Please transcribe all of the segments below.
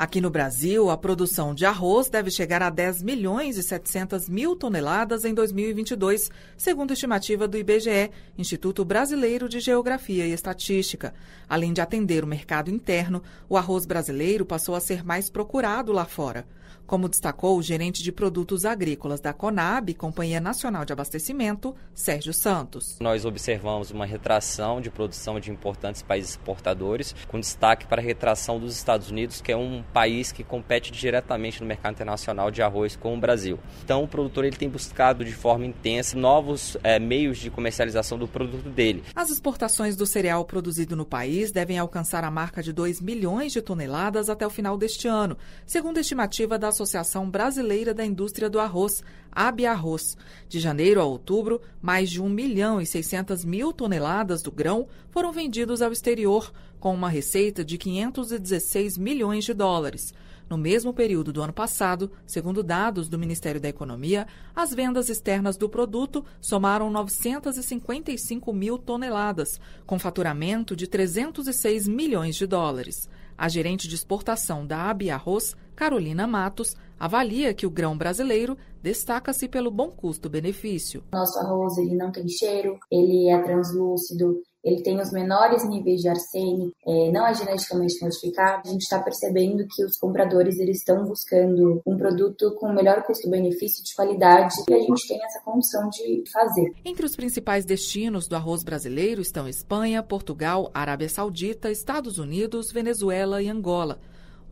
Aqui no Brasil, a produção de arroz deve chegar a 10 milhões e 700 mil toneladas em 2022, segundo estimativa do IBGE, Instituto Brasileiro de Geografia e Estatística. Além de atender o mercado interno, o arroz brasileiro passou a ser mais procurado lá fora. Como destacou o gerente de produtos agrícolas da Conab, Companhia Nacional de Abastecimento, Sérgio Santos. Nós observamos uma retração de produção de importantes países exportadores, com destaque para a retração dos Estados Unidos, que é um país que compete diretamente no mercado internacional de arroz com o Brasil. Então, o produtor ele tem buscado de forma intensa novos é, meios de comercialização do produto dele. As exportações do cereal produzido no país devem alcançar a marca de 2 milhões de toneladas até o final deste ano, segundo a estimativa da Associação Brasileira da Indústria do Arroz, Arroz, De janeiro a outubro, mais de 1 milhão e 600 mil toneladas do grão foram vendidos ao exterior, com uma receita de 516 milhões de dólares. No mesmo período do ano passado, segundo dados do Ministério da Economia, as vendas externas do produto somaram 955 mil toneladas, com faturamento de 306 milhões de dólares. A gerente de exportação da Abi Arroz, Carolina Matos avalia que o grão brasileiro destaca-se pelo bom custo-benefício. Nosso arroz ele não tem cheiro, ele é translúcido, ele tem os menores níveis de é não é geneticamente modificado. A gente está percebendo que os compradores eles estão buscando um produto com melhor custo-benefício de qualidade e a gente tem essa condição de fazer. Entre os principais destinos do arroz brasileiro estão Espanha, Portugal, Arábia Saudita, Estados Unidos, Venezuela e Angola.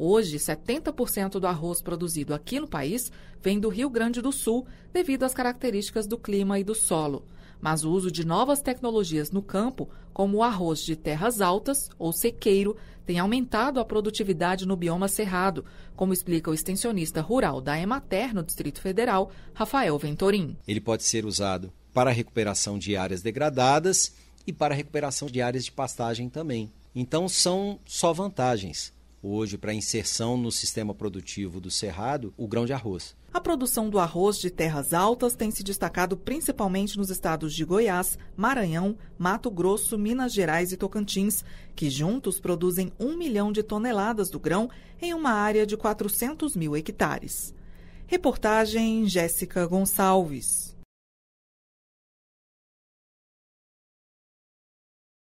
Hoje, 70% do arroz produzido aqui no país vem do Rio Grande do Sul, devido às características do clima e do solo. Mas o uso de novas tecnologias no campo, como o arroz de terras altas ou sequeiro, tem aumentado a produtividade no bioma cerrado, como explica o extensionista rural da Emater no Distrito Federal, Rafael Ventorim. Ele pode ser usado para a recuperação de áreas degradadas e para a recuperação de áreas de pastagem também. Então são só vantagens hoje para inserção no sistema produtivo do Cerrado o grão de arroz. A produção do arroz de terras altas tem se destacado principalmente nos estados de Goiás, Maranhão, Mato Grosso, Minas Gerais e Tocantins, que juntos produzem um milhão de toneladas do grão em uma área de 400 mil hectares. Reportagem Jéssica Gonçalves.